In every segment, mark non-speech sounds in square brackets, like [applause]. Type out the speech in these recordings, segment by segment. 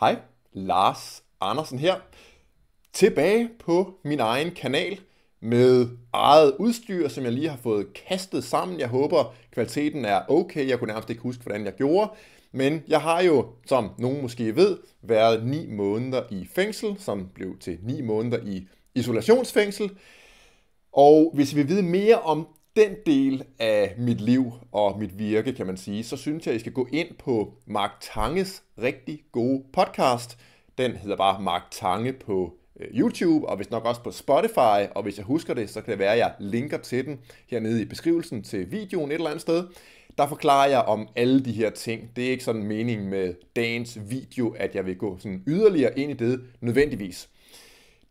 Hej, Lars Andersen her. Tilbage på min egen kanal med eget udstyr, som jeg lige har fået kastet sammen. Jeg håber, kvaliteten er okay. Jeg kunne nærmest ikke huske, hvordan jeg gjorde. Men jeg har jo, som nogen måske ved, været 9 måneder i fængsel, som blev til 9 måneder i isolationsfængsel. Og hvis vi vil vide mere om den del af mit liv og mit virke, kan man sige, så synes jeg, at I skal gå ind på Mark Tanges rigtig gode podcast. Den hedder bare Mark Tange på øh, YouTube, og hvis nok også på Spotify, og hvis jeg husker det, så kan det være, at jeg linker til den hernede i beskrivelsen til videoen et eller andet sted. Der forklarer jeg om alle de her ting. Det er ikke sådan meningen med dagens video, at jeg vil gå sådan yderligere ind i det nødvendigvis.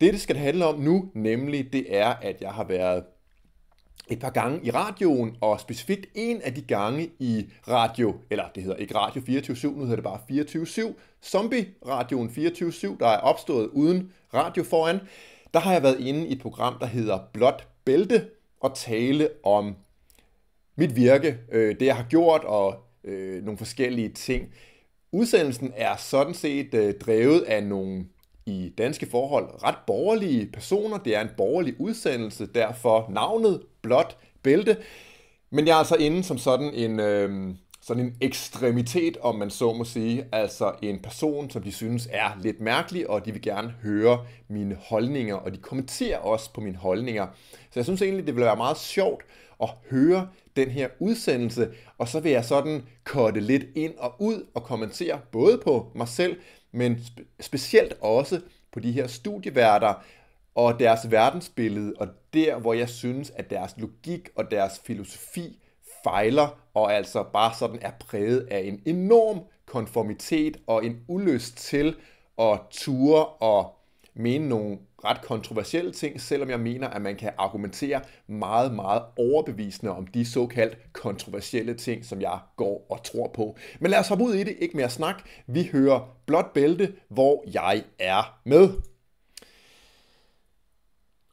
Det, det skal handle om nu, nemlig det er, at jeg har været et par gange i radioen, og specifikt en af de gange i radio, eller det hedder ikke Radio 24-7, nu hedder det bare 24-7, Zombie-radioen 24-7, der er opstået uden radio foran, der har jeg været inde i et program, der hedder Blot Bælte, og tale om mit virke, øh, det jeg har gjort, og øh, nogle forskellige ting. Udsendelsen er sådan set øh, drevet af nogle i danske forhold ret borgerlige personer. Det er en borgerlig udsendelse, derfor navnet blåt bælte. Men jeg er altså inde som sådan en, øh, sådan en ekstremitet, om man så må sige. Altså en person, som de synes er lidt mærkelig, og de vil gerne høre mine holdninger, og de kommenterer også på mine holdninger. Så jeg synes egentlig, det ville være meget sjovt at høre den her udsendelse, og så vil jeg sådan korte lidt ind og ud og kommentere både på mig selv, men spe- specielt også på de her studieværter, og deres verdensbillede, og der, hvor jeg synes, at deres logik og deres filosofi fejler, og altså bare sådan er præget af en enorm konformitet og en ulyst til at ture og mene nogle ret kontroversielle ting, selvom jeg mener, at man kan argumentere meget, meget overbevisende om de såkaldt kontroversielle ting, som jeg går og tror på. Men lad os hoppe ud i det, ikke mere snak. Vi hører Blåt Bælte, hvor jeg er med.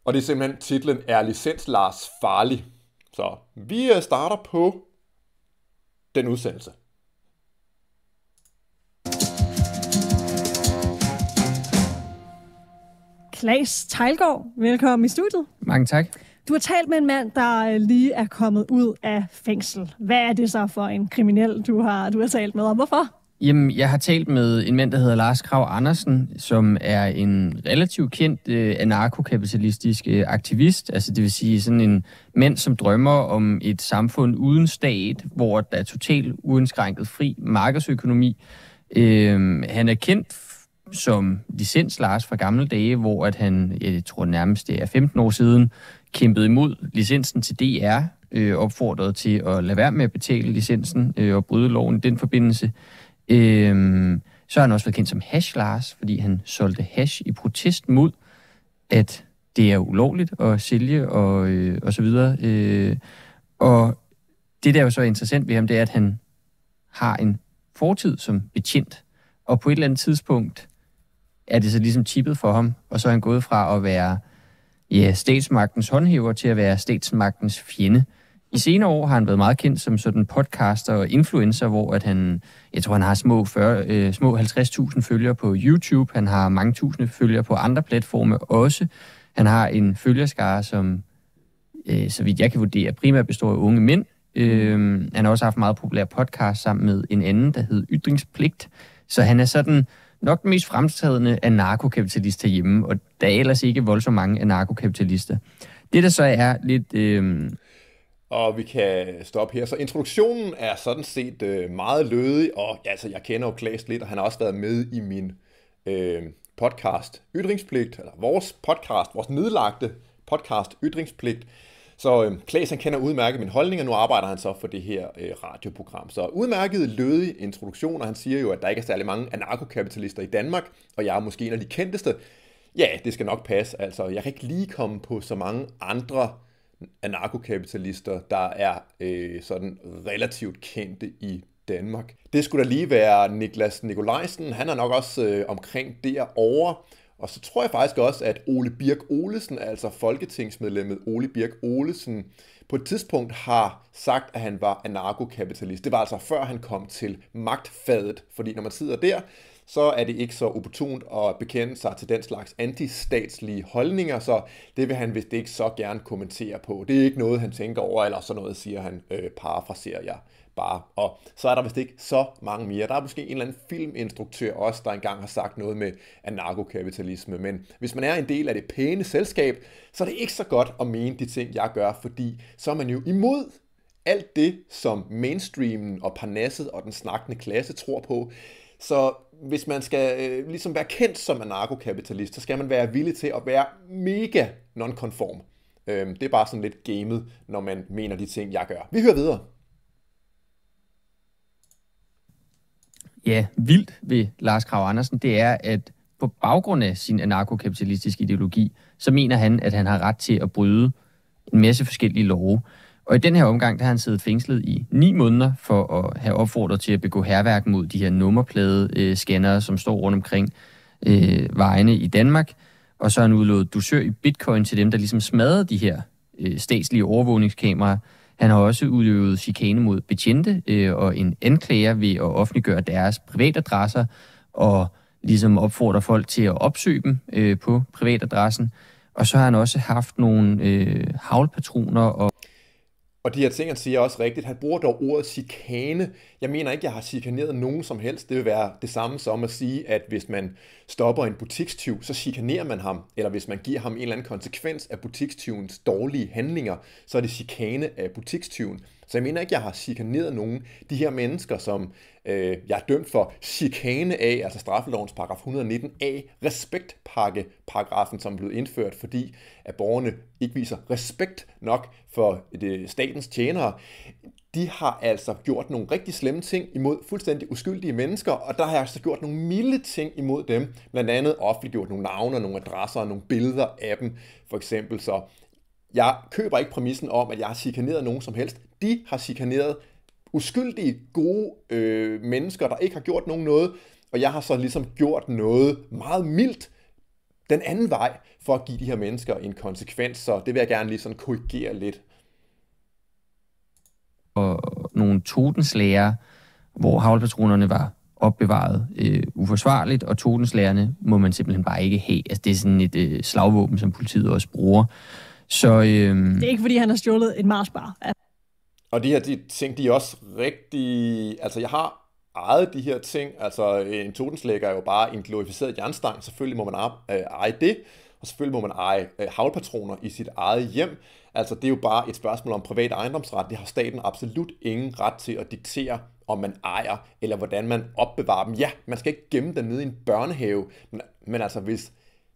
Og det er simpelthen titlen Er licens Lars farlig? Så vi øh, starter på den udsendelse. Klaas Tejlgaard, velkommen i studiet. Mange tak. Du har talt med en mand, der øh, lige er kommet ud af fængsel. Hvad er det så for en kriminel, du har, du har talt med, og hvorfor? Jamen, jeg har talt med en mand, der hedder Lars Krav Andersen, som er en relativt kendt øh, anarkokapitalistisk øh, aktivist, altså det vil sige sådan en mand, som drømmer om et samfund uden stat, hvor der er totalt uindskrænket fri markedsøkonomi. Øh, han er kendt som licens Lars fra gamle dage, hvor at han, jeg tror nærmest det er 15 år siden, kæmpede imod licensen til DR, øh, opfordret til at lade være med at betale licensen øh, og bryde loven i den forbindelse. Øhm, så har han også været kendt som Hash Lars, fordi han solgte hash i protest mod, at det er ulovligt at sælge og, øh, og så videre. Øh, og det, der er jo så interessant ved ham, det er, at han har en fortid som betjent, og på et eller andet tidspunkt er det så ligesom tippet for ham, og så er han gået fra at være ja, statsmagtens håndhæver til at være statsmagtens fjende. Øh, i senere år har han været meget kendt som sådan podcaster og influencer, hvor at han, jeg tror, han har små, 40, øh, små 50.000 følgere på YouTube. Han har mange tusinde følgere på andre platforme også. Han har en følgerskare, som, øh, så vidt jeg kan vurdere, primært består af unge mænd. Øh, han har også haft meget populær podcast sammen med en anden, der hed Ytringspligt. Så han er sådan nok den mest fremtrædende af narkokapitalist herhjemme, og der er ellers ikke voldsomt mange af narkokapitalister. Det, der så er lidt... Øh, og vi kan stoppe her. Så introduktionen er sådan set øh, meget lødig, og altså, jeg kender jo Klaas lidt, og han har også været med i min øh, podcast Ytringspligt, eller vores podcast, vores nedlagte podcast Ytringspligt. Så øh, Klaas han kender udmærket min holdning, og nu arbejder han så for det her øh, radioprogram. Så udmærket lødig introduktion, og han siger jo, at der ikke er særlig mange anarkokapitalister i Danmark, og jeg er måske en af de kendteste. Ja, det skal nok passe. Altså, jeg kan ikke lige komme på så mange andre anarkokapitalister, der er øh, sådan relativt kendte i Danmark. Det skulle da lige være Niklas Nikolajsen. Han er nok også øh, omkring derovre. Og så tror jeg faktisk også, at Ole Birk Olesen, altså folketingsmedlemmet Ole Birk Olesen, på et tidspunkt har sagt, at han var anarkokapitalist. Det var altså før han kom til magtfadet, fordi når man sidder der, så er det ikke så opportunt at bekende sig til den slags antistatslige holdninger, så det vil han vist ikke så gerne kommentere på. Det er ikke noget, han tænker over, eller sådan noget, siger han, øh, parafraserer jeg bare. Og så er der vist ikke så mange mere. Der er måske en eller anden filminstruktør også, der engang har sagt noget med anarkokapitalisme, men hvis man er en del af det pæne selskab, så er det ikke så godt at mene de ting, jeg gør, fordi så er man jo imod alt det, som mainstreamen og parnasset og den snakkende klasse tror på. Så hvis man skal øh, ligesom være kendt som anarkokapitalist, så skal man være villig til at være mega nonkonform. Øh, det er bare sådan lidt gamet, når man mener de ting, jeg gør. Vi hører videre. ja, vildt ved Lars Krav Andersen, det er, at på baggrund af sin anarkokapitalistiske ideologi, så mener han, at han har ret til at bryde en masse forskellige love. Og i den her omgang, der har han siddet fængslet i ni måneder for at have opfordret til at begå herværk mod de her nummerplade-scannere, øh, som står rundt omkring øh, vejene i Danmark. Og så har han udlået dusør i bitcoin til dem, der ligesom smadrede de her øh, statslige overvågningskameraer. Han har også udøvet chikane mod betjente øh, og en anklager ved at offentliggøre deres privatadresser og ligesom opfordrer folk til at opsøge dem øh, på privatadressen. Og så har han også haft nogle øh, havlpatroner og og de her ting, han siger også rigtigt. Han bruger dog ordet chikane. Jeg mener ikke, jeg har chikaneret nogen som helst. Det vil være det samme som at sige, at hvis man stopper en butikstyv, så chikanerer man ham. Eller hvis man giver ham en eller anden konsekvens af butikstyvens dårlige handlinger, så er det chikane af butikstyven. Så jeg mener ikke, jeg har chikaneret nogen. De her mennesker, som Øh, jeg er dømt for chikane af, altså straffelovens paragraf 119a, respektpakke paragrafen, som blev indført, fordi at borgerne ikke viser respekt nok for det, øh, statens tjenere de har altså gjort nogle rigtig slemme ting imod fuldstændig uskyldige mennesker, og der har jeg altså gjort nogle milde ting imod dem, blandt andet offentliggjort nogle navne, nogle adresser og nogle billeder af dem, for eksempel. Så jeg køber ikke præmissen om, at jeg har chikaneret nogen som helst. De har chikaneret uskyldige, gode øh, mennesker, der ikke har gjort nogen noget, og jeg har så ligesom gjort noget meget mildt den anden vej, for at give de her mennesker en konsekvens, så det vil jeg gerne lige sådan korrigere lidt. Og nogle totenslæger, hvor havlpatronerne var opbevaret øh, uforsvarligt, og totenslærerne må man simpelthen bare ikke have. Altså, det er sådan et øh, slagvåben, som politiet også bruger. Så, øh, det er ikke, fordi han har stjålet en marsbar. Og de her de ting, de er også rigtig... Altså, jeg har ejet de her ting. Altså, en totenslægger er jo bare en glorificeret jernstang. Selvfølgelig må man øh, eje det, og selvfølgelig må man eje øh, havlpatroner i sit eget hjem. Altså, det er jo bare et spørgsmål om privat ejendomsret. Det har staten absolut ingen ret til at diktere, om man ejer, eller hvordan man opbevarer dem. Ja, man skal ikke gemme dem nede i en børnehave, men, men altså, hvis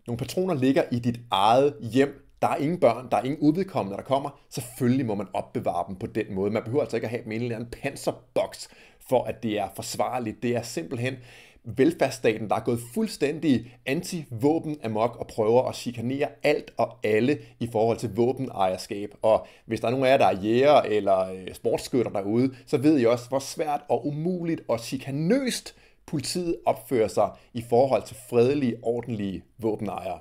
nogle patroner ligger i dit eget hjem, der er ingen børn, der er ingen udvidkommende, der kommer. Selvfølgelig må man opbevare dem på den måde. Man behøver altså ikke at have dem i en eller anden panserboks, for at det er forsvarligt. Det er simpelthen velfærdsstaten, der er gået fuldstændig anti-våben amok og prøver at chikanere alt og alle i forhold til våbenejerskab. Og hvis der er nogen af jer, der er jæger eller øh, sportsskytter derude, så ved I også, hvor svært og umuligt og chikanøst politiet opfører sig i forhold til fredelige, ordentlige våbenejere.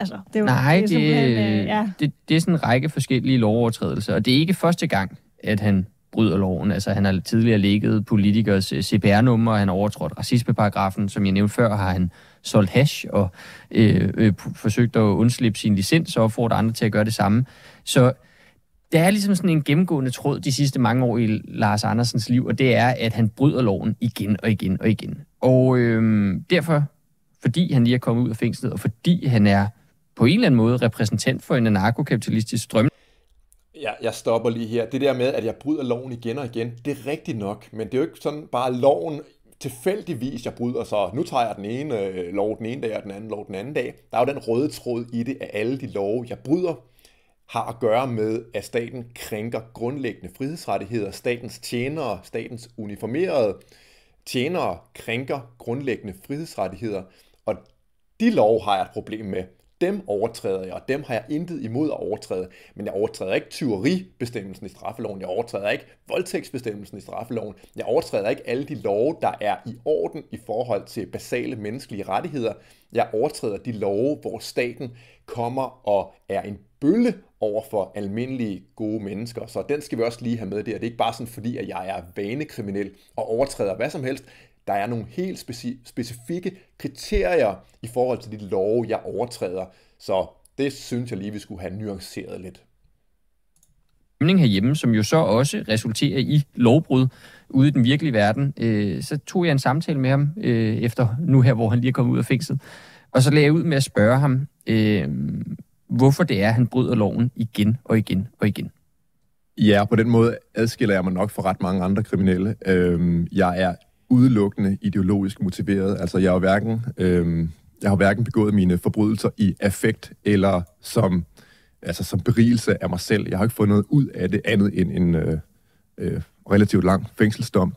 Altså, det er jo, Nej, det, det, er øh, ja. det, det er sådan en række forskellige lovovertrædelser, og det er ikke første gang, at han bryder loven. Altså, han har tidligere ligget politikers øh, CPR-nummer, han har overtrådt racismeparagrafen, som jeg nævnte før, har han solgt hash og øh, øh, forsøgt at undslippe sin licens og få andre til at gøre det samme. Så der er ligesom sådan en gennemgående tråd de sidste mange år i Lars Andersens liv, og det er, at han bryder loven igen og igen og igen. Og øh, derfor, fordi han lige er kommet ud af fængslet, og fordi han er på en eller anden måde repræsentant for en anarkokapitalistisk strøm. Ja, jeg stopper lige her. Det der med, at jeg bryder loven igen og igen, det er rigtigt nok, men det er jo ikke sådan bare loven tilfældigvis, jeg bryder, så nu tager jeg den ene øh, lov den ene dag, og den anden lov den anden dag. Der er jo den røde tråd i det, at alle de love, jeg bryder, har at gøre med, at staten krænker grundlæggende frihedsrettigheder. Statens tjenere, statens uniformerede tjenere krænker grundlæggende frihedsrettigheder. Og de lov har jeg et problem med. Dem overtræder jeg, og dem har jeg intet imod at overtræde. Men jeg overtræder ikke tyveribestemmelsen i straffeloven, jeg overtræder ikke voldtægtsbestemmelsen i straffeloven, jeg overtræder ikke alle de love, der er i orden i forhold til basale menneskelige rettigheder. Jeg overtræder de love, hvor staten kommer og er en bølle over for almindelige gode mennesker. Så den skal vi også lige have med der. Det er ikke bare sådan, fordi at jeg er vanekriminel og overtræder hvad som helst. Der er nogle helt speci- specifikke kriterier i forhold til de love, jeg overtræder. Så det synes jeg lige, vi skulle have nuanceret lidt stemning herhjemme, som jo så også resulterer i lovbrud ude i den virkelige verden. Øh, så tog jeg en samtale med ham øh, efter nu her, hvor han lige er kommet ud af fængslet. Og så lagde jeg ud med at spørge ham, øh, hvorfor det er, at han bryder loven igen og igen og igen. Ja, på den måde adskiller jeg mig nok fra ret mange andre kriminelle. Øh, jeg er udelukkende ideologisk motiveret. Altså, jeg har hverken, øh, jeg har hverken begået mine forbrydelser i affekt eller som, altså, som berigelse af mig selv. Jeg har ikke fået noget ud af det andet end en øh, øh, relativt lang fængselsdom.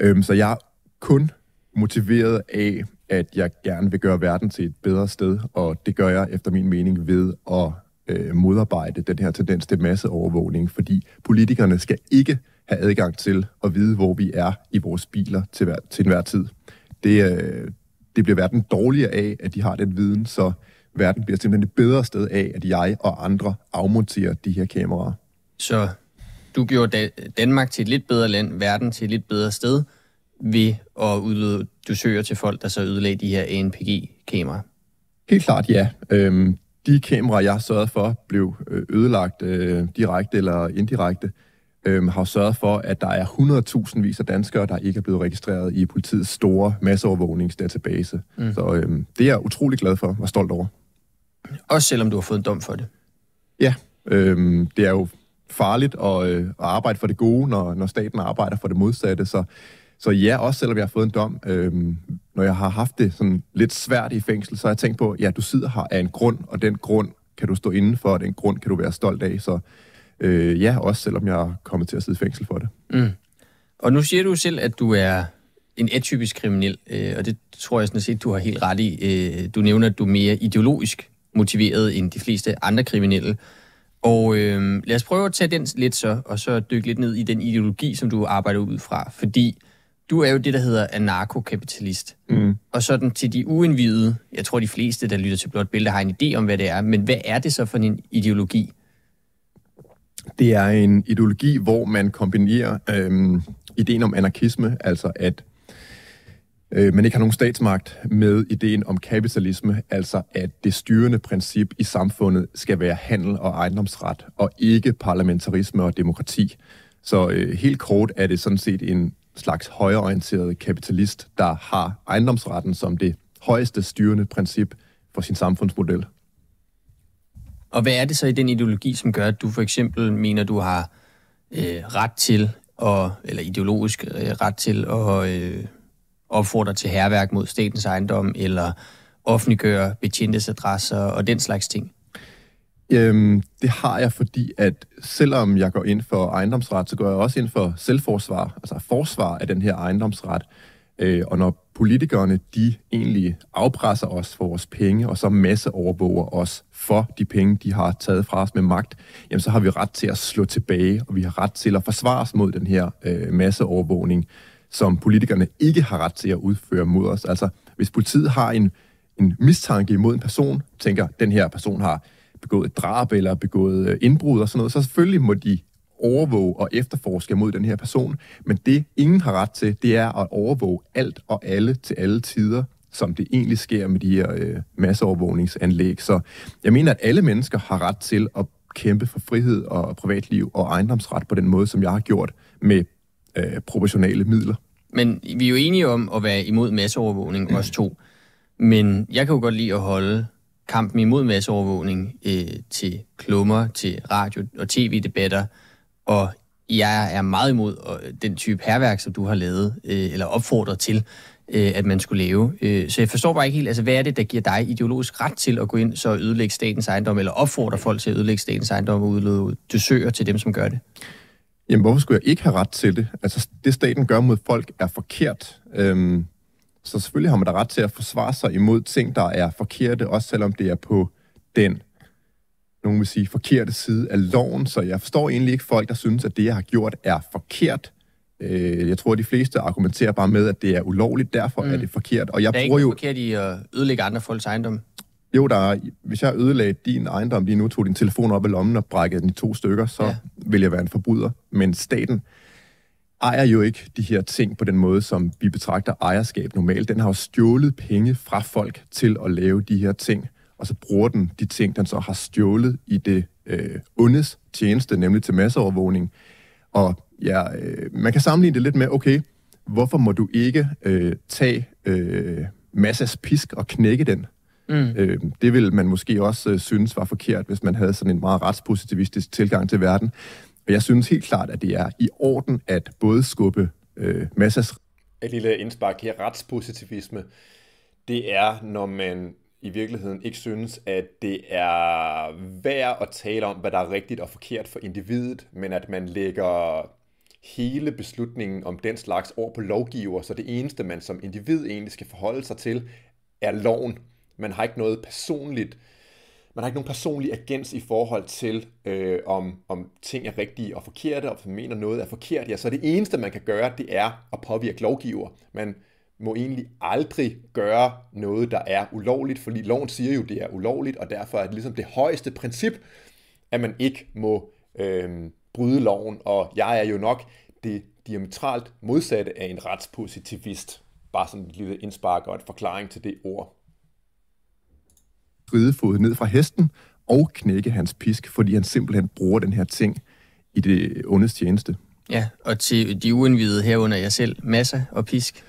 Øh, så jeg er kun motiveret af, at jeg gerne vil gøre verden til et bedre sted, og det gør jeg efter min mening ved at øh, modarbejde den her tendens til masseovervågning, fordi politikerne skal ikke have adgang til at vide, hvor vi er i vores biler til, hver, til enhver tid. Det, øh, det bliver verden dårligere af, at de har den viden, så verden bliver simpelthen et bedre sted af, at jeg og andre afmonterer de her kameraer. Så du gjorde Danmark til et lidt bedre land, verden til et lidt bedre sted, ved at udløse dusører til folk, der så ødelagde de her ANPG-kameraer? Helt klart ja. Øhm, de kameraer, jeg har sørget for, blev øh, ødelagt øh, direkte eller indirekte, øh, har sørget for, at der er 100.000 vis af danskere, der ikke er blevet registreret i politiets store masseovervågningsdatabase. Mm. Så øh, det er jeg utrolig glad for og stolt over. Også selvom du har fået en dom for det? Ja, øh, det er jo farligt at, øh, at arbejde for det gode, når, når staten arbejder for det modsatte, så så ja, også selvom jeg har fået en dom, øh, når jeg har haft det sådan lidt svært i fængsel, så har jeg tænkt på, ja, du sidder her af en grund, og den grund kan du stå inden for, og den grund kan du være stolt af. Så øh, ja, også selvom jeg er kommet til at sidde i fængsel for det. Mm. Og nu siger du selv, at du er en atypisk kriminel, øh, og det tror jeg sådan set, du har helt ret i. Øh, du nævner, at du er mere ideologisk motiveret end de fleste andre kriminelle. Og øh, lad os prøve at tage den lidt så, og så dykke lidt ned i den ideologi, som du arbejder ud fra. Fordi øh, du er jo det, der hedder anarkokapitalist. Mm. Og sådan til de uindvidede, jeg tror de fleste, der lytter til Blåt Bælte, har en idé om, hvad det er, men hvad er det så for en ideologi? Det er en ideologi, hvor man kombinerer øhm, ideen om anarkisme, altså at øh, man ikke har nogen statsmagt, med ideen om kapitalisme, altså at det styrende princip i samfundet skal være handel og ejendomsret, og ikke parlamentarisme og demokrati. Så øh, helt kort er det sådan set en slags højreorienteret kapitalist, der har ejendomsretten som det højeste styrende princip for sin samfundsmodel. Og hvad er det så i den ideologi, som gør, at du for eksempel mener, du har øh, ret til, at, eller ideologisk øh, ret til at øh, opfordre til herværk mod statens ejendom, eller offentliggøre betjentes adresser og den slags ting? Øhm, det har jeg, fordi at selvom jeg går ind for ejendomsret, så går jeg også ind for selvforsvar, altså forsvar af den her ejendomsret. Øh, og når politikerne, de egentlig afpresser os for vores penge, og så masse overvåger os for de penge, de har taget fra os med magt, jamen så har vi ret til at slå tilbage, og vi har ret til at forsvare os mod den her øh, overvågning, som politikerne ikke har ret til at udføre mod os. Altså, hvis politiet har en, en mistanke imod en person, tænker, den her person har begået drab eller begået øh, indbrud og sådan noget, så selvfølgelig må de overvåge og efterforske mod den her person. Men det, ingen har ret til, det er at overvåge alt og alle til alle tider, som det egentlig sker med de her øh, masseovervågningsanlæg. Så jeg mener, at alle mennesker har ret til at kæmpe for frihed og privatliv og ejendomsret på den måde, som jeg har gjort med øh, proportionale midler. Men vi er jo enige om at være imod masseovervågning, mm. os to. Men jeg kan jo godt lide at holde kampen imod masseovervågning øh, til klummer, til radio- og tv-debatter, og jeg er meget imod øh, den type herværk, som du har lavet, øh, eller opfordret til, øh, at man skulle lave. Øh, så jeg forstår bare ikke helt, altså hvad er det, der giver dig ideologisk ret til at gå ind så ødelægge statens ejendom, eller opfordre folk til at ødelægge statens ejendom og udløse dusører til dem, som gør det? Jamen, hvorfor skulle jeg ikke have ret til det? Altså, det staten gør mod folk er forkert. Øhm, så selvfølgelig har man da ret til at forsvare sig imod ting, der er forkerte, også selvom det er på den, nogen vil sige, forkerte side af loven. Så jeg forstår egentlig ikke folk, der synes, at det, jeg har gjort, er forkert. Øh, jeg tror, at de fleste argumenterer bare med, at det er ulovligt, derfor mm. er det forkert. Og jeg det er bruger ikke jo... forkert i at ødelægge andre folks ejendom. Jo, der er, hvis jeg ødelagde din ejendom lige nu, tog din telefon op i lommen og brækkede den i to stykker, så ja. vil jeg være en forbryder. Men staten ejer jo ikke de her ting på den måde, som vi betragter ejerskab normalt. Den har jo stjålet penge fra folk til at lave de her ting, og så bruger den de ting, den så har stjålet i det øh, ondes tjeneste, nemlig til masseovervågning. Og ja, øh, man kan sammenligne det lidt med, okay, hvorfor må du ikke øh, tage øh, massas pisk og knække den? Mm. Øh, det ville man måske også øh, synes var forkert, hvis man havde sådan en meget retspositivistisk tilgang til verden. Og jeg synes helt klart, at det er i orden at både skubbe øh, Massas... Et lille indspark her, retspositivisme, det er, når man i virkeligheden ikke synes, at det er værd at tale om, hvad der er rigtigt og forkert for individet, men at man lægger hele beslutningen om den slags over på lovgiver, så det eneste, man som individ egentlig skal forholde sig til, er loven. Man har ikke noget personligt øh, man har ikke nogen personlig agens i forhold til, øh, om, om ting er rigtige og forkerte, og man mener noget er forkert. Ja, så det eneste, man kan gøre, det er at påvirke lovgiver. Man må egentlig aldrig gøre noget, der er ulovligt, fordi loven siger jo, det er ulovligt, og derfor er det ligesom det højeste princip, at man ikke må øh, bryde loven, og jeg er jo nok det diametralt modsatte af en retspositivist. Bare sådan et lille indspark og et forklaring til det ord ridefod ned fra hesten og knække hans pisk, fordi han simpelthen bruger den her ting i det ondes tjeneste. Ja, og til de uindvidede herunder jeg selv, masser og pisk.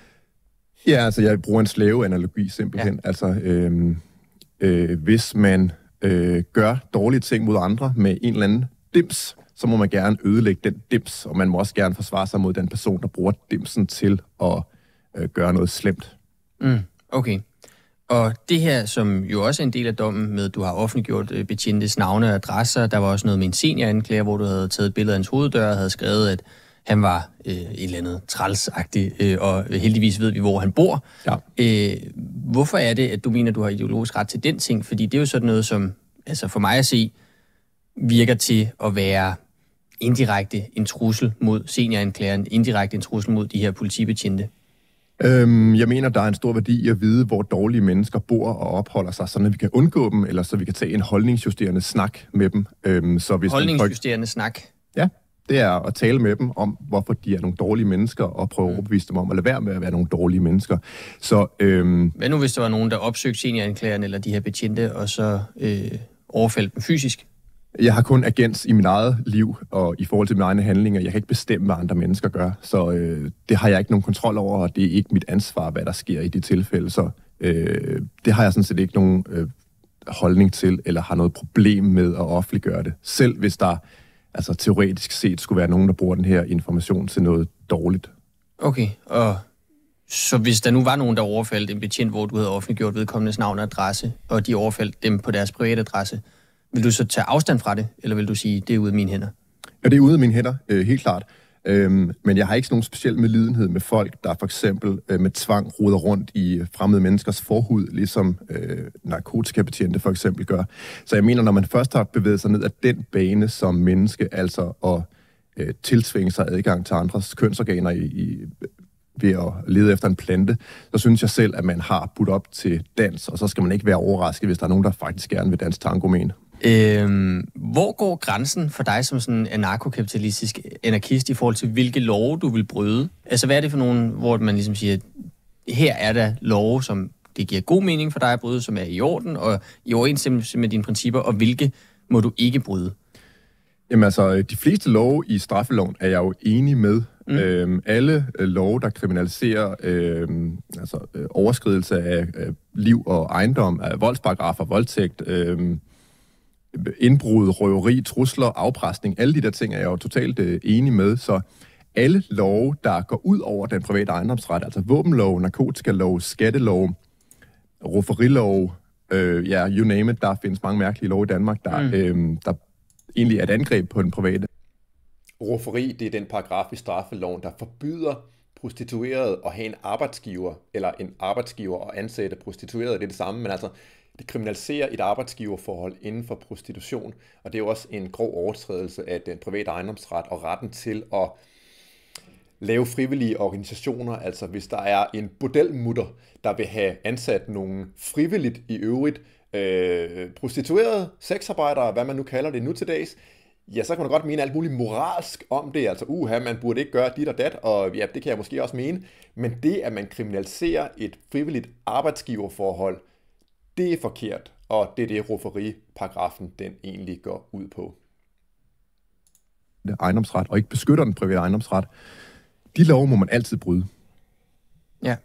Ja, altså jeg bruger en slaveanalogi simpelthen. Ja. Altså, øhm, øh, hvis man øh, gør dårlige ting mod andre med en eller anden dims, så må man gerne ødelægge den dims, og man må også gerne forsvare sig mod den person, der bruger dimsen til at øh, gøre noget slemt. Mm, okay, og det her, som jo også er en del af dommen med, at du har offentliggjort øh, betjentes navne og adresser, der var også noget med en senioranklager, hvor du havde taget et billede af hans hoveddør og havde skrevet, at han var øh, et eller andet trælsagtig, øh, og heldigvis ved vi, hvor han bor. Ja. Øh, hvorfor er det, at du mener, at du har ideologisk ret til den ting? Fordi det er jo sådan noget, som altså for mig at se, virker til at være indirekte en trussel mod senioranklageren, indirekte en trussel mod de her politibetjente. Øhm, jeg mener, der er en stor værdi i at vide, hvor dårlige mennesker bor og opholder sig, så vi kan undgå dem, eller så vi kan tage en holdningsjusterende snak med dem. Øhm, så hvis holdningsjusterende folk... snak? Ja, det er at tale med dem om, hvorfor de er nogle dårlige mennesker, og prøve at mm. overbevise dem om at lade være med at være nogle dårlige mennesker. Så, øhm... Hvad nu, hvis der var nogen, der opsøgte senioranklagerne eller de her betjente, og så øh, overfaldt dem fysisk? Jeg har kun agens i mit eget liv og i forhold til mine egne handlinger. Jeg kan ikke bestemme, hvad andre mennesker gør, så øh, det har jeg ikke nogen kontrol over, og det er ikke mit ansvar, hvad der sker i de tilfælde. Så øh, det har jeg sådan set ikke nogen øh, holdning til, eller har noget problem med at offentliggøre det. Selv hvis der altså teoretisk set skulle være nogen, der bruger den her information til noget dårligt. Okay, og så hvis der nu var nogen, der overfaldt en betjent, hvor du havde offentliggjort vedkommendes navn og adresse, og de overfaldt dem på deres private adresse, vil du så tage afstand fra det, eller vil du sige, det er ude af mine hænder? Ja, det er ude af mine hænder, øh, helt klart. Øhm, men jeg har ikke nogen speciel medlidenhed med folk, der for eksempel øh, med tvang roder rundt i øh, fremmede menneskers forhud, ligesom øh, narkotikabetjente for eksempel gør. Så jeg mener, når man først har bevæget sig ned ad den bane som menneske, altså at øh, tilsvinge sig adgang til andres kønsorganer i, i, ved at lede efter en plante, så synes jeg selv, at man har budt op til dans, og så skal man ikke være overrasket, hvis der er nogen, der faktisk gerne vil danse tango med en. Øh, hvor går grænsen for dig som sådan en anarkokapitalistisk anarkist i forhold til, hvilke love du vil bryde? Altså, hvad er det for nogen, hvor man ligesom siger, her er der love, som det giver god mening for dig at bryde, som er i orden og i overensstemmelse med dine principper, og hvilke må du ikke bryde? Jamen altså, de fleste love i straffeloven er jeg jo enig med. Mm. Øhm, alle øh, love, der kriminaliserer øhm, altså, øh, overskridelse af øh, liv og ejendom, af voldsparagrafer, voldtægt, øh, indbrud, røveri, trusler, afpresning, alle de der ting er jeg jo totalt øh, enig med, så alle love, der går ud over den private ejendomsret, altså våbenlov, narkotikalov, skattelov, rufferilov, øh, ja, you name it, der findes mange mærkelige love i Danmark, der, mm. øh, der egentlig er et angreb på den private. Rufferi, det er den paragraf i straffeloven, der forbyder prostitueret at have en arbejdsgiver, eller en arbejdsgiver og ansætte prostitueret, det er det samme, men altså, det kriminaliserer et arbejdsgiverforhold inden for prostitution, og det er jo også en grov overtrædelse af den private ejendomsret og retten til at lave frivillige organisationer, altså hvis der er en bordelmutter, der vil have ansat nogle frivilligt i øvrigt øh, prostituerede, sexarbejdere, hvad man nu kalder det nu til dags, ja, så kan man godt mene alt muligt moralsk om det, altså uha, man burde ikke gøre dit og dat, og ja, det kan jeg måske også mene, men det, at man kriminaliserer et frivilligt arbejdsgiverforhold, det er forkert, og det er det, rufferiparagrafen den egentlig går ud på. Ejendomsret, og ikke beskytter den private ejendomsret, de lov må man altid bryde. Ja,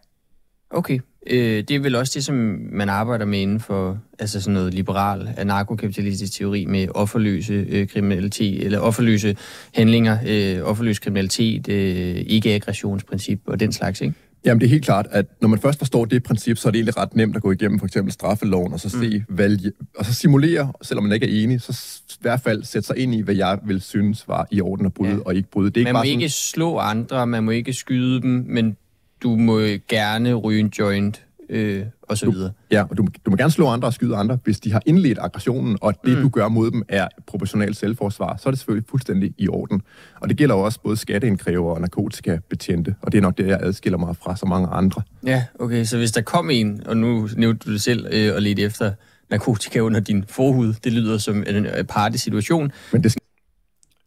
okay. Øh, det er vel også det, som man arbejder med inden for altså sådan noget liberal, anarkokapitalistisk teori med offerløse øh, kriminalitet, eller offerløse handlinger, øh, offerløs kriminalitet, øh, ikke-aggressionsprincip og den slags, ikke? Jamen, det er helt klart, at når man først forstår det princip, så er det egentlig ret nemt at gå igennem for eksempel straffeloven, og så, se, mm. hvad, og så simulere, selvom man ikke er enig, så i hvert fald sætte sig ind i, hvad jeg vil synes var i orden at bryde ja. og ikke bryde. Det er man ikke bare må sådan... ikke slå andre, man må ikke skyde dem, men du må gerne ryge en joint øh, og så videre. Ja, og du, du må gerne slå andre og skyde andre, hvis de har indledt aggressionen, og det mm. du gør mod dem er proportionalt selvforsvar, så er det selvfølgelig fuldstændig i orden. Og det gælder jo også både skatteindkræver og narkotikabetjente, og det er nok det, jeg adskiller mig fra så mange andre. Ja, okay, så hvis der kom en, og nu nævnte du det selv, øh, og ledte efter narkotika under din forhud. Det lyder som en øh, party situation. Men det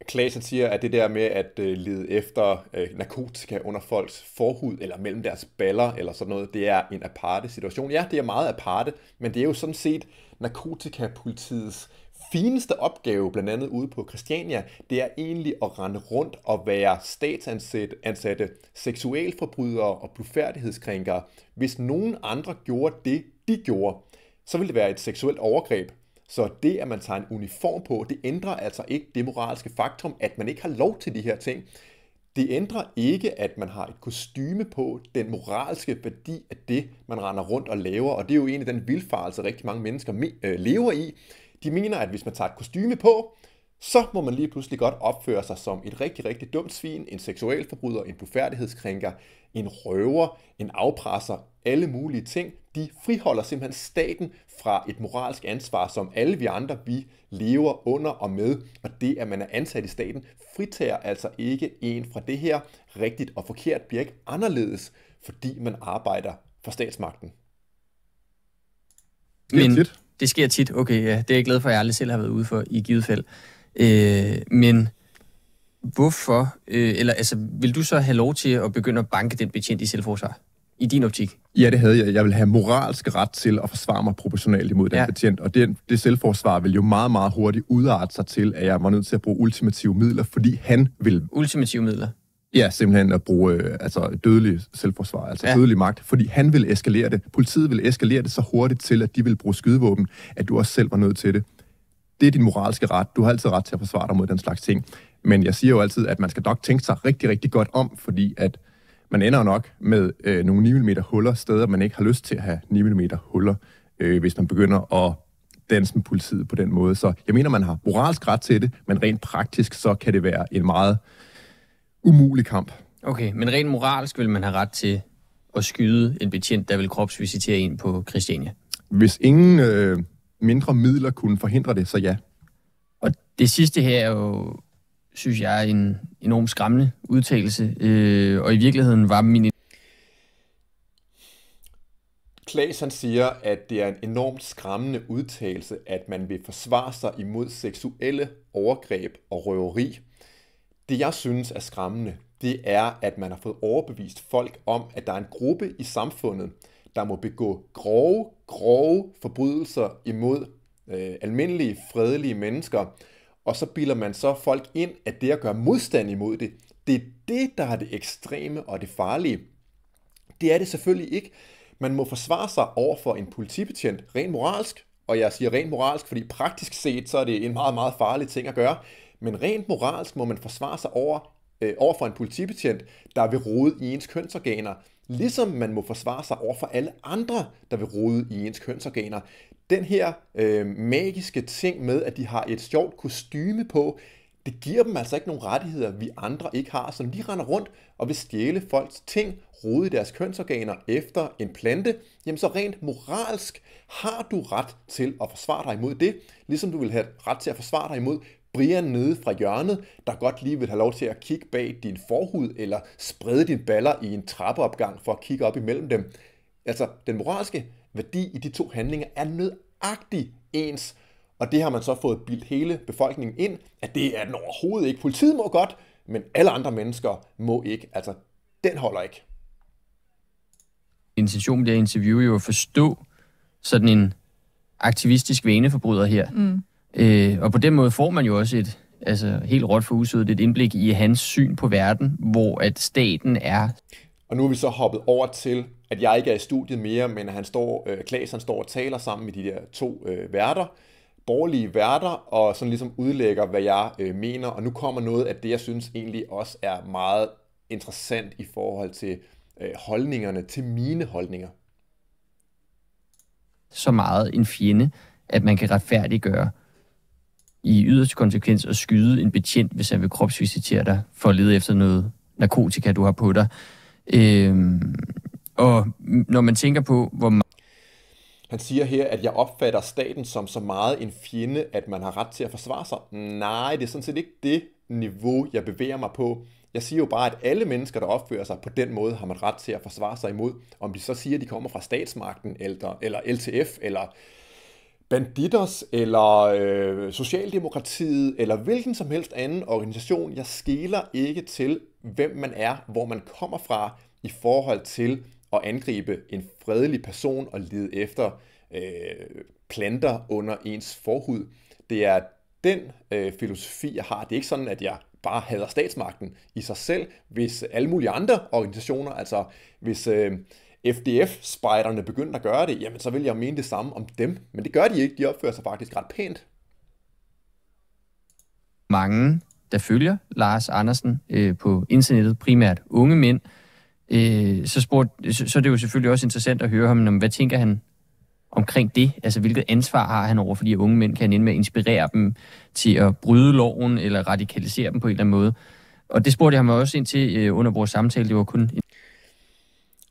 Klaasen siger, at det der med at øh, lede efter øh, narkotika under folks forhud, eller mellem deres baller, eller sådan noget, det er en aparte situation. Ja, det er meget aparte, men det er jo sådan set narkotikapolitiets fineste opgave, blandt andet ude på Christiania, det er egentlig at rende rundt og være statsansatte, ansatte, seksualforbrydere og blufærdighedskrænkere. Hvis nogen andre gjorde det, de gjorde, så ville det være et seksuelt overgreb, så det, at man tager en uniform på, det ændrer altså ikke det moralske faktum, at man ikke har lov til de her ting. Det ændrer ikke, at man har et kostyme på den moralske værdi af det, man render rundt og laver. Og det er jo en af den vilfarelse, rigtig mange mennesker øh, lever i. De mener, at hvis man tager et kostyme på, så må man lige pludselig godt opføre sig som et rigtig, rigtig dumt svin, en seksuel forbryder, en blufærdighedskrænker, en røver, en afpresser, alle mulige ting, de friholder simpelthen staten fra et moralsk ansvar, som alle vi andre, vi lever under og med, og det, at man er ansat i staten, fritager altså ikke en fra det her. Rigtigt og forkert bliver ikke anderledes, fordi man arbejder for statsmagten. Men det, det sker tit. Okay, ja. det er jeg glad for, at jeg aldrig selv har været ude for i givet fald. Øh, men hvorfor, øh, eller altså, vil du så have lov til at begynde at banke den betjent i selvforsvar? i din optik? Ja, det havde jeg. Jeg ville have moralsk ret til at forsvare mig proportionalt imod den ja. patient. og det, det selvforsvar ville jo meget, meget hurtigt udarte sig til, at jeg var nødt til at bruge ultimative midler, fordi han ville... Ultimative midler? Ja, simpelthen at bruge øh, altså, dødelig selvforsvar, altså ja. dødelig magt, fordi han ville eskalere det. Politiet ville eskalere det så hurtigt til, at de ville bruge skydevåben, at du også selv var nødt til det. Det er din moralske ret. Du har altid ret til at forsvare dig mod den slags ting. Men jeg siger jo altid, at man skal nok tænke sig rigtig, rigtig godt om, fordi at man ender nok med øh, nogle 9 mm huller steder, man ikke har lyst til at have 9 mm huller, øh, hvis man begynder at danse med politiet på den måde. Så jeg mener, man har moralsk ret til det, men rent praktisk, så kan det være en meget umulig kamp. Okay, men rent moralsk vil man have ret til at skyde en betjent, der vil kropsvisitere en på Christiania? Hvis ingen øh, mindre midler kunne forhindre det, så ja. Og det sidste her er jo synes jeg, er en enormt skræmmende udtalelse. Øh, og i virkeligheden var min... Klaas han siger, at det er en enormt skræmmende udtalelse, at man vil forsvare sig imod seksuelle overgreb og røveri. Det jeg synes er skræmmende, det er, at man har fået overbevist folk om, at der er en gruppe i samfundet, der må begå grove, grove forbrydelser imod øh, almindelige, fredelige mennesker, og så bilder man så folk ind, at det at gøre modstand imod det, det er det, der er det ekstreme og det farlige. Det er det selvfølgelig ikke. Man må forsvare sig over for en politibetjent, rent moralsk, og jeg siger rent moralsk, fordi praktisk set, så er det en meget, meget farlig ting at gøre, men rent moralsk må man forsvare sig over, øh, over for en politibetjent, der vil rode i ens kønsorganer, Mm. Ligesom man må forsvare sig over for alle andre, der vil rode i ens kønsorganer. Den her øh, magiske ting med, at de har et sjovt kostyme på, det giver dem altså ikke nogen rettigheder, vi andre ikke har, som de render rundt og vil stjæle folks ting, rode i deres kønsorganer efter en plante, jamen så rent moralsk har du ret til at forsvare dig imod det, ligesom du vil have ret til at forsvare dig imod Brian nede fra hjørnet, der godt lige vil have lov til at kigge bag din forhud, eller sprede din baller i en trappeopgang for at kigge op imellem dem. Altså, den moralske værdi i de to handlinger er nødagtig ens, og det har man så fået bildt hele befolkningen ind, at det er den overhovedet ikke. Politiet må godt, men alle andre mennesker må ikke. Altså, den holder ikke. Intentionen bliver interview er jo at forstå sådan en aktivistisk veneforbryder her. Mm Øh, og på den måde får man jo også et, altså helt råt for usødet, et indblik i hans syn på verden, hvor at staten er. Og nu er vi så hoppet over til, at jeg ikke er i studiet mere, men han står, øh, Klaas han står og taler sammen med de der to øh, værter, borgerlige værter, og sådan ligesom udlægger, hvad jeg øh, mener. Og nu kommer noget af det, jeg synes egentlig også er meget interessant i forhold til øh, holdningerne, til mine holdninger. Så meget en fjende, at man kan retfærdiggøre i yderste konsekvens at skyde en betjent, hvis han vil kropsvisitere dig for at lede efter noget narkotika, du har på dig. Øh, og når man tænker på, hvor meget... Han siger her, at jeg opfatter staten som så meget en fjende, at man har ret til at forsvare sig. Nej, det er sådan set ikke det niveau, jeg bevæger mig på. Jeg siger jo bare, at alle mennesker, der opfører sig på den måde, har man ret til at forsvare sig imod. Om de så siger, at de kommer fra statsmagten, eller, eller LTF, eller Banditos, eller øh, Socialdemokratiet, eller hvilken som helst anden organisation. Jeg skæler ikke til, hvem man er, hvor man kommer fra, i forhold til at angribe en fredelig person og lede efter øh, planter under ens forhud. Det er den øh, filosofi, jeg har. Det er ikke sådan, at jeg bare hader statsmagten i sig selv, hvis alle mulige andre organisationer, altså hvis... Øh, FDF-spejderne begyndte at gøre det, jamen så vil jeg mene det samme om dem. Men det gør de ikke, de opfører sig faktisk ret pænt. Mange, der følger Lars Andersen øh, på internettet, primært unge mænd, øh, så, spurgte, så, så er det jo selvfølgelig også interessant at høre ham, om, hvad tænker han omkring det? Altså, hvilket ansvar har han over for de unge mænd? Kan han ende med at inspirere dem til at bryde loven eller radikalisere dem på en eller anden måde? Og det spurgte jeg ham også ind til øh, under vores samtale. Det var kun En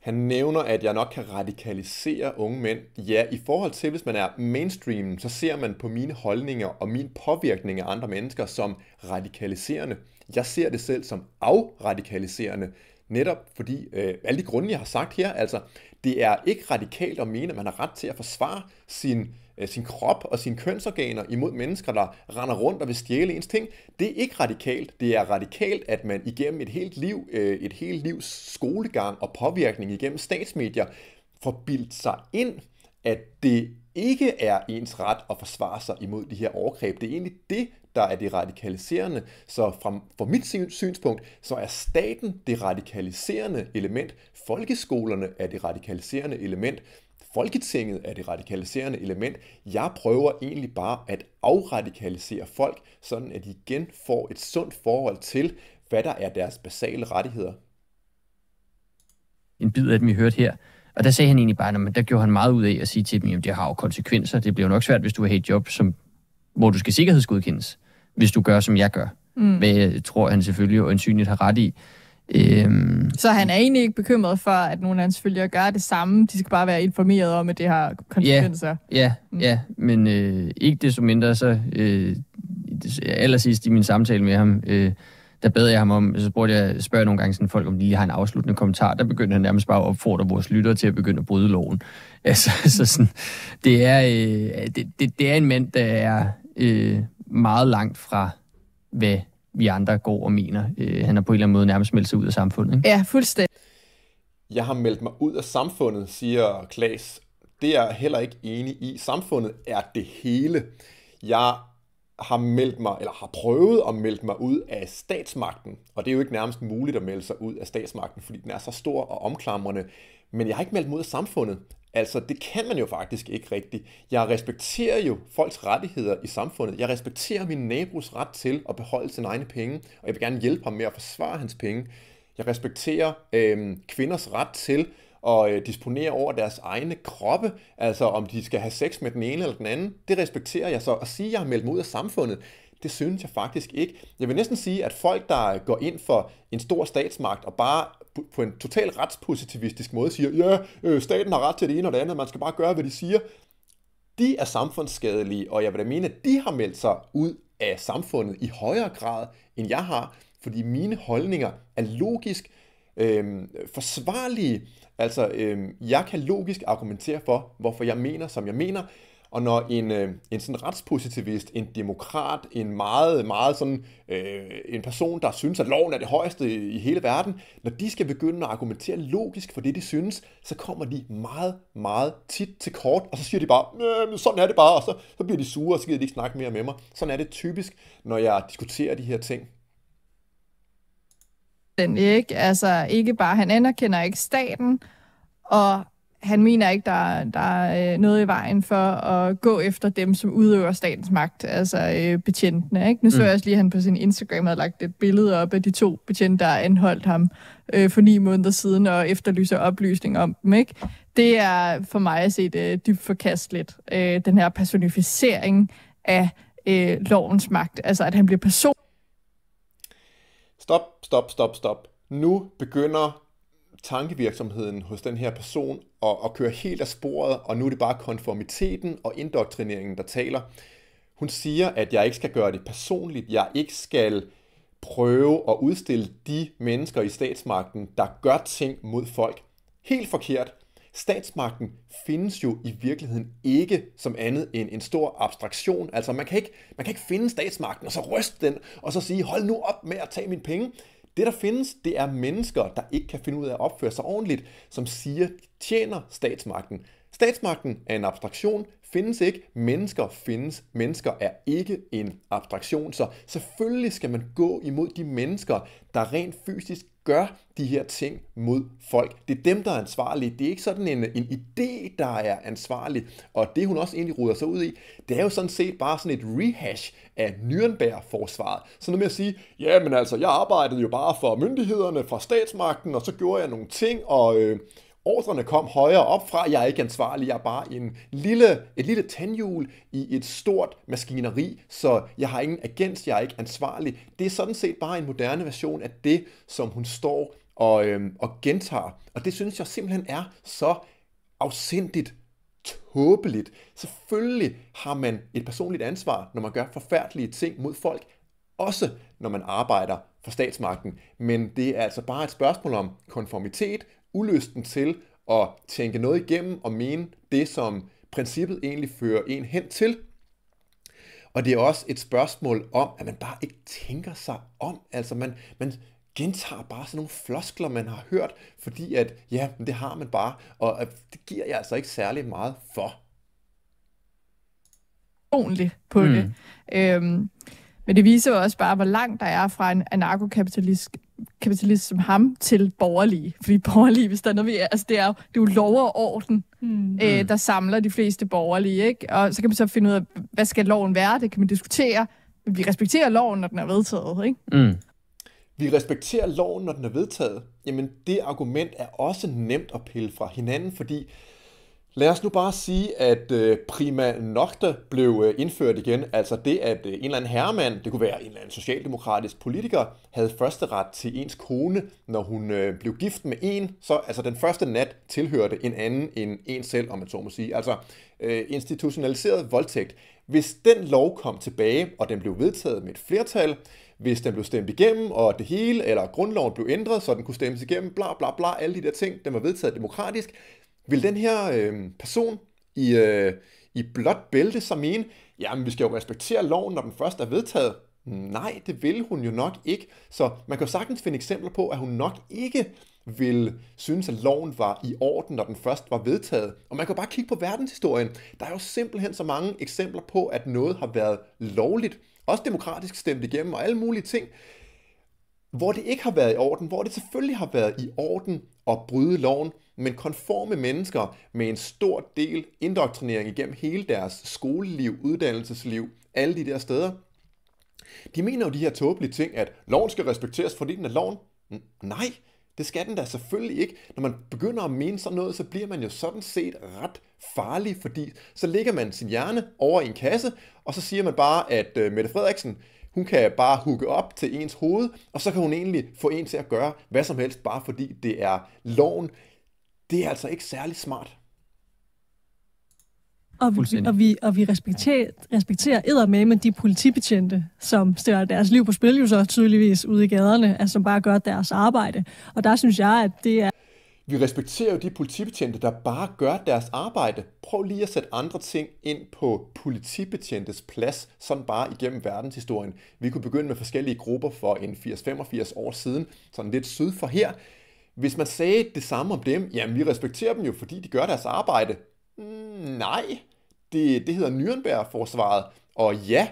han nævner, at jeg nok kan radikalisere unge mænd. Ja, i forhold til, hvis man er mainstream, så ser man på mine holdninger og min påvirkning af andre mennesker som radikaliserende. Jeg ser det selv som afradikaliserende. Netop fordi øh, alle de grunde, jeg har sagt her, altså det er ikke radikalt at mene, at man har ret til at forsvare sin Øh, sin krop og sine kønsorganer imod mennesker, der render rundt og vil stjæle ens ting, det er ikke radikalt. Det er radikalt, at man igennem et helt liv, øh, et helt livs skolegang og påvirkning igennem statsmedier, får bildt sig ind, at det ikke er ens ret at forsvare sig imod de her overgreb. Det er egentlig det, der er det radikaliserende. Så fra, fra mit synspunkt, så er staten det radikaliserende element. Folkeskolerne er det radikaliserende element. Folketinget er det radikaliserende element. Jeg prøver egentlig bare at afradikalisere folk, sådan at de igen får et sundt forhold til, hvad der er deres basale rettigheder. En bid af dem, I hørte her. Og der sagde han egentlig bare, at der gjorde han meget ud af at sige til dem, at det har jo konsekvenser. Det bliver jo nok svært, hvis du har et job, som, hvor du skal sikkerhedsgodkendes, hvis du gør, som jeg gør. Mm. Hvad jeg tror, han selvfølgelig og ansynligt har ret i. Øhm, så han er egentlig ikke bekymret for, at nogle af hans følgere gør det samme. De skal bare være informeret om, at det har konsekvenser. Ja, ja, mm. ja men øh, ikke desto mindre, så øh, allersidst i min samtale med ham, øh, der bad jeg ham om, så spurgte jeg, spørger nogle gange sådan folk, om de lige har en afsluttende kommentar. Der begyndte han nærmest bare at opfordre vores lyttere til at begynde at bryde loven. [laughs] Altså, så sådan, det, er, øh, det, det, det er en mand, der er øh, meget langt fra, hvad vi andre går og mener. Øh, han har på en eller anden måde nærmest meldt sig ud af samfundet. Ikke? Ja, fuldstændig. Jeg har meldt mig ud af samfundet, siger Klaas. Det er jeg heller ikke enig i. Samfundet er det hele. Jeg har meldt mig, eller har prøvet at melde mig ud af statsmagten. Og det er jo ikke nærmest muligt at melde sig ud af statsmagten, fordi den er så stor og omklamrende. Men jeg har ikke meldt mig ud af samfundet. Altså, det kan man jo faktisk ikke rigtigt. Jeg respekterer jo folks rettigheder i samfundet. Jeg respekterer min nabos ret til at beholde sine egne penge, og jeg vil gerne hjælpe ham med at forsvare hans penge. Jeg respekterer øh, kvinders ret til at øh, disponere over deres egne kroppe, altså om de skal have sex med den ene eller den anden. Det respekterer jeg så. At sige, at jeg har meldt mig ud af samfundet, det synes jeg faktisk ikke. Jeg vil næsten sige, at folk, der går ind for en stor statsmagt og bare på en total retspositivistisk måde siger, ja, øh, staten har ret til det ene og det andet, man skal bare gøre, hvad de siger, de er samfundsskadelige, og jeg vil da mene, at de har meldt sig ud af samfundet i højere grad, end jeg har, fordi mine holdninger er logisk øh, forsvarlige. Altså, øh, jeg kan logisk argumentere for, hvorfor jeg mener, som jeg mener, og når en, øh, en sådan retspositivist, en demokrat, en meget, meget sådan, øh, en person, der synes, at loven er det højeste i, i hele verden, når de skal begynde at argumentere logisk for det, de synes, så kommer de meget, meget tit til kort, og så siger de bare, øh, sådan er det bare, og så, så bliver de sure, og så gider de ikke snakke mere med mig. Sådan er det typisk, når jeg diskuterer de her ting den ikke. Altså ikke bare, han anerkender ikke staten, og han mener ikke, der, der er øh, noget i vejen for at gå efter dem, som udøver statens magt, altså øh, betjentene. Ikke? Nu så mm. jeg også lige, at han på sin Instagram havde lagt et billede op af de to betjente, der anholdt ham øh, for ni måneder siden og efterlyser oplysning om dem. Ikke? Det er for mig at se det dybt forkasteligt, øh, den her personificering af øh, lovens magt, altså at han bliver person. Stop, stop, stop, stop. Nu begynder tankevirksomheden hos den her person og, og kører helt af sporet, og nu er det bare konformiteten og indoktrineringen, der taler. Hun siger, at jeg ikke skal gøre det personligt, jeg ikke skal prøve at udstille de mennesker i statsmagten, der gør ting mod folk. Helt forkert. Statsmagten findes jo i virkeligheden ikke som andet end en stor abstraktion. Altså man kan ikke, man kan ikke finde statsmagten og så ryste den og så sige, hold nu op med at tage mine penge. Det, der findes, det er mennesker, der ikke kan finde ud af at opføre sig ordentligt, som siger, tjener statsmagten. Statsmagten er en abstraktion, findes ikke, mennesker findes, mennesker er ikke en abstraktion, så selvfølgelig skal man gå imod de mennesker, der rent fysisk gør de her ting mod folk. Det er dem, der er ansvarlige. Det er ikke sådan en, en idé, der er ansvarlig. Og det, hun også egentlig ruder sig ud i, det er jo sådan set bare sådan et rehash af Nürnberg-forsvaret. Så noget med at sige, ja, men altså, jeg arbejdede jo bare for myndighederne, for statsmagten, og så gjorde jeg nogle ting, og... Øh, ordrene kom højere op fra, jeg er ikke ansvarlig, jeg er bare en lille, et lille tandhjul i et stort maskineri, så jeg har ingen agens, jeg er ikke ansvarlig. Det er sådan set bare en moderne version af det, som hun står og, øhm, og gentager. Og det synes jeg simpelthen er så afsindigt tåbeligt. Selvfølgelig har man et personligt ansvar, når man gør forfærdelige ting mod folk, også når man arbejder for statsmagten. Men det er altså bare et spørgsmål om konformitet, ulysten til at tænke noget igennem og mene det, som princippet egentlig fører en hen til. Og det er også et spørgsmål om, at man bare ikke tænker sig om. Altså man, man gentager bare sådan nogle floskler, man har hørt, fordi at, ja, det har man bare, og det giver jeg altså ikke særlig meget for. Personligt på mm. det. Øhm, men det viser også bare, hvor langt der er fra en anarkokapitalistisk kapitalist som ham til borgerlige. Fordi borgerlige, hvis der er noget, vi er, altså det er, jo, det er jo lov og orden, hmm. øh, mm. øh, der samler de fleste borgerlige. Ikke? Og så kan man så finde ud af, hvad skal loven være? Det kan man diskutere. Vi respekterer loven, når den er vedtaget. Ikke? Mm. Vi respekterer loven, når den er vedtaget. Jamen, det argument er også nemt at pille fra hinanden, fordi Lad os nu bare sige, at øh, prima nocta blev øh, indført igen, altså det, at øh, en eller anden herremand, det kunne være en eller anden socialdemokratisk politiker, havde første ret til ens kone, når hun blev gift med en, så altså den første nat tilhørte en anden end en selv, om man så må sige. Altså institutionaliseret voldtægt. Hvis den lov kom tilbage, og den blev vedtaget med et flertal, hvis den blev stemt igennem, og det hele, eller grundloven blev ændret, så den kunne stemmes igennem, bla bla bla, alle de der ting, den var vedtaget demokratisk, vil den her øh, person i, øh, i blåt bælte så mene, jamen vi skal jo respektere loven, når den først er vedtaget? Nej, det vil hun jo nok ikke. Så man kan jo sagtens finde eksempler på, at hun nok ikke vil synes, at loven var i orden, når den først var vedtaget. Og man kan bare kigge på verdenshistorien. Der er jo simpelthen så mange eksempler på, at noget har været lovligt, også demokratisk stemt igennem og alle mulige ting, hvor det ikke har været i orden, hvor det selvfølgelig har været i orden at bryde loven, men konforme mennesker med en stor del indoktrinering igennem hele deres skoleliv, uddannelsesliv, alle de der steder, de mener jo de her tåbelige ting, at loven skal respekteres, fordi den er loven. Nej, det skal den da selvfølgelig ikke. Når man begynder at mene sådan noget, så bliver man jo sådan set ret farlig, fordi så ligger man sin hjerne over i en kasse, og så siger man bare, at øh, Mette Frederiksen, hun kan bare hugge op til ens hoved, og så kan hun egentlig få en til at gøre hvad som helst, bare fordi det er loven. Det er altså ikke særlig smart. Og vi, og vi, og vi respekterer, respekterer med de politibetjente, som stiller deres liv på spil jo så tydeligvis ude i gaderne, altså som bare gør deres arbejde. Og der synes jeg, at det er vi respekterer jo de politibetjente, der bare gør deres arbejde. Prøv lige at sætte andre ting ind på politibetjentes plads, sådan bare igennem verdenshistorien. Vi kunne begynde med forskellige grupper for en 80-85 år siden, sådan lidt syd for her. Hvis man sagde det samme om dem, jamen vi respekterer dem jo, fordi de gør deres arbejde. Mm, nej, det, det hedder Nürnberg-forsvaret. Og ja,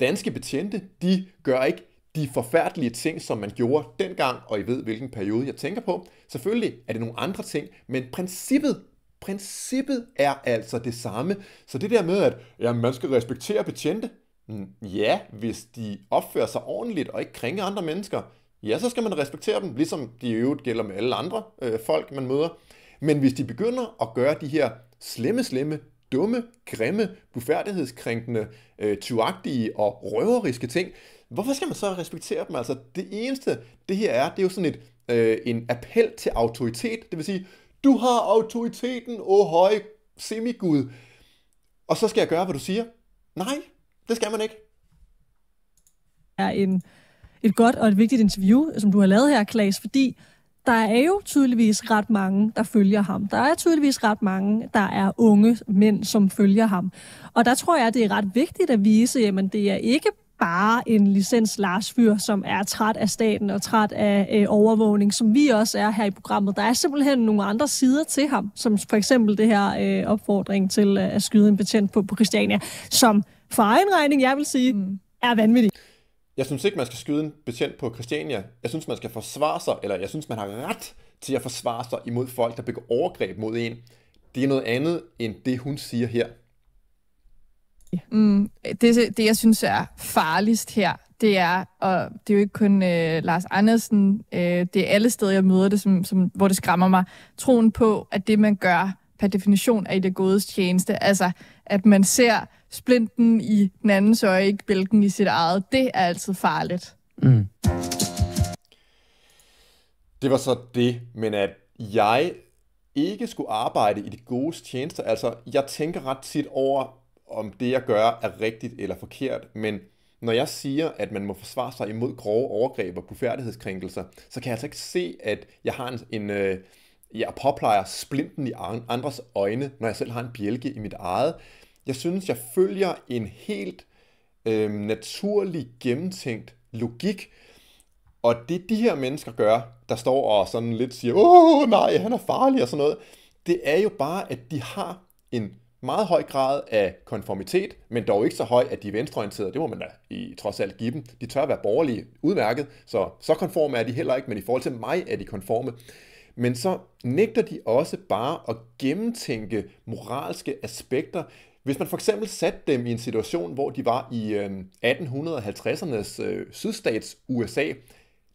danske betjente, de gør ikke de forfærdelige ting, som man gjorde dengang, og I ved, hvilken periode jeg tænker på. Selvfølgelig er det nogle andre ting, men princippet princippet er altså det samme. Så det der med, at jamen, man skal respektere betjente, mm, ja, hvis de opfører sig ordentligt og ikke krænker andre mennesker, ja, så skal man respektere dem, ligesom de i øvrigt gælder med alle andre øh, folk, man møder. Men hvis de begynder at gøre de her slemme, slemme, dumme, grimme, blufærdighedskrænkende, øh, tyvagtige og røveriske ting, hvorfor skal man så respektere dem? Altså, det eneste, det her er, det er jo sådan et øh, en appel til autoritet, det vil sige, du har autoriteten, åh høj semigud, og så skal jeg gøre, hvad du siger. Nej, det skal man ikke. Er en, et godt og et vigtigt interview, som du har lavet her, Klaas, fordi der er jo tydeligvis ret mange, der følger ham. Der er tydeligvis ret mange, der er unge mænd, som følger ham. Og der tror jeg, det er ret vigtigt at vise, at det er ikke bare en licens Lars Fyr, som er træt af staten og træt af øh, overvågning, som vi også er her i programmet. Der er simpelthen nogle andre sider til ham, som for eksempel det her øh, opfordring til øh, at skyde en betjent på, på Christiania, som for egen regning, jeg vil sige, mm. er vanvittig. Jeg synes ikke, man skal skyde en betjent på Christiania. Jeg synes, man skal forsvare sig, eller jeg synes, man har ret til at forsvare sig imod folk, der begår overgreb mod en. Det er noget andet end det, hun siger her. Mm, det, det, jeg synes er farligst her, det er, og det er jo ikke kun øh, Lars Andersen, øh, det er alle steder, jeg møder det, som, som, hvor det skræmmer mig, troen på, at det, man gør, per definition er i det godes tjeneste. Altså, at man ser splinten i den andens øje, ikke bælken i sit eget. Det er altid farligt. Mm. Det var så det, men at jeg ikke skulle arbejde i det gode tjeneste. Altså, jeg tænker ret tit over, om det, jeg gør, er rigtigt eller forkert, men når jeg siger, at man må forsvare sig imod grove overgreb og blufærdighedskrænkelser, så kan jeg altså ikke se, at jeg har en, en øh, jeg påplejer splinten i andres øjne, når jeg selv har en bjælke i mit eget. Jeg synes, jeg følger en helt øh, naturlig, gennemtænkt logik, og det de her mennesker gør, der står og sådan lidt siger, åh nej, han er farlig og sådan noget, det er jo bare, at de har en meget høj grad af konformitet, men dog ikke så høj, at de er venstreorienterede. Det må man da i, trods alt give dem. De tør være borgerlige, udmærket, så så konforme er de heller ikke, men i forhold til mig er de konforme. Men så nægter de også bare at gennemtænke moralske aspekter. Hvis man for eksempel satte dem i en situation, hvor de var i 1850'ernes øhm, øh, sydstats USA,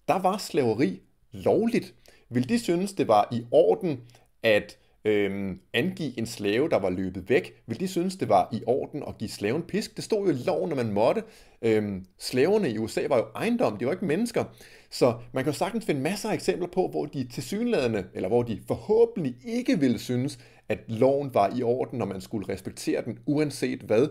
der var slaveri lovligt. Vil de synes, det var i orden, at øhm, angive en slave, der var løbet væk, ville de synes, det var i orden at give slaven pisk. Det stod jo i loven, når man måtte. Øhm, slaverne i USA var jo ejendom, de var ikke mennesker. Så man kan jo sagtens finde masser af eksempler på, hvor de tilsyneladende, eller hvor de forhåbentlig ikke ville synes, at loven var i orden, når man skulle respektere den, uanset hvad.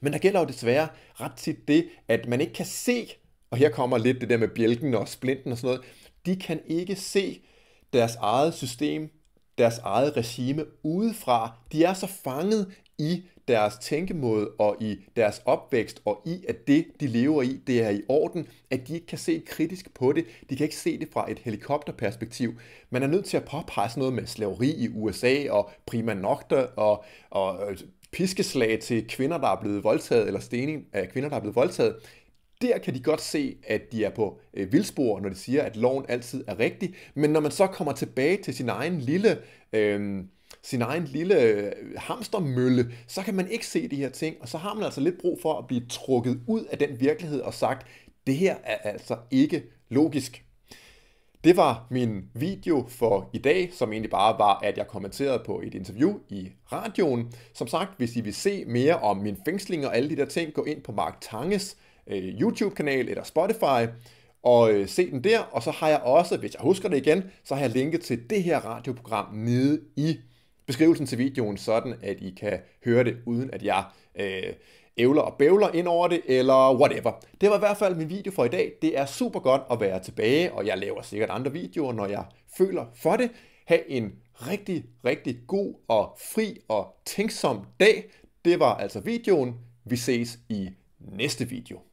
Men der gælder jo desværre ret tit det, at man ikke kan se, og her kommer lidt det der med bjælken og splinten og sådan noget, de kan ikke se deres eget system deres eget regime udefra. De er så fanget i deres tænkemåde og i deres opvækst og i, at det, de lever i, det er i orden, at de ikke kan se kritisk på det. De kan ikke se det fra et helikopterperspektiv. Man er nødt til at påpege sådan noget med slaveri i USA og prima nocta og, og øh, piskeslag til kvinder, der er blevet voldtaget, eller stening af kvinder, der er blevet voldtaget der kan de godt se, at de er på øh, vildspor, når de siger, at loven altid er rigtig. Men når man så kommer tilbage til sin egen lille... Øh, sin egen lille øh, hamstermølle, så kan man ikke se de her ting, og så har man altså lidt brug for at blive trukket ud af den virkelighed og sagt, det her er altså ikke logisk. Det var min video for i dag, som egentlig bare var, at jeg kommenterede på et interview i radioen. Som sagt, hvis I vil se mere om min fængsling og alle de der ting, gå ind på Mark Tanges øh, YouTube-kanal eller Spotify, og øh, se den der. Og så har jeg også, hvis jeg husker det igen, så har jeg linket til det her radioprogram nede i beskrivelsen til videoen, sådan at I kan høre det, uden at jeg øh, ævler og bævler ind over det, eller whatever. Det var i hvert fald min video for i dag. Det er super godt at være tilbage, og jeg laver sikkert andre videoer, når jeg føler for det. Ha' en rigtig, rigtig god og fri og tænksom dag. Det var altså videoen. Vi ses i næste video.